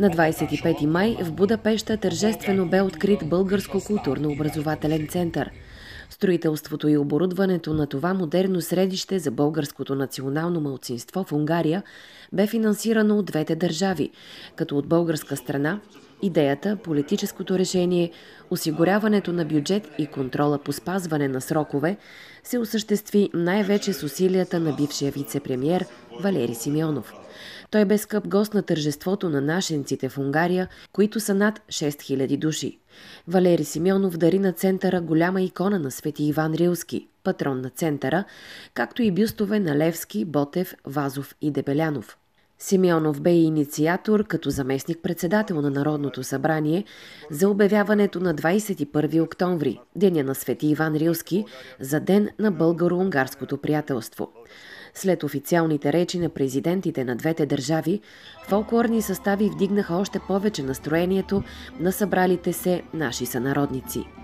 На 25 май в Будапеща тържествено бе открит Българско културно-образователен център. Строителството и оборудването на това модерно средище за българското национално малцинство в Унгария бе финансирано от двете държави, като от българска страна идеята, политическото решение, осигуряването на бюджет и контрола по спазване на срокове се осъществи най-вече с усилията на бившия вице-премьер Валери Симеонов. Той бе скъп гост на тържеството на нашенците в Унгария, които са над 6000 души. Валери Симеонов дари на центъра голяма икона на Свети Иван Рилски, патрон на центъра, както и бюстове на Левски, Ботев, Вазов и Дебелянов. Симеонов бе инициатор като заместник-председател на Народното събрание за обявяването на 21 октомври, деня на Свети Иван Рилски, за ден на българо-унгарското приятелство. След официалните речи на президентите на двете държави, фолклорни състави вдигнаха още повече настроението на събралите се наши сънародници –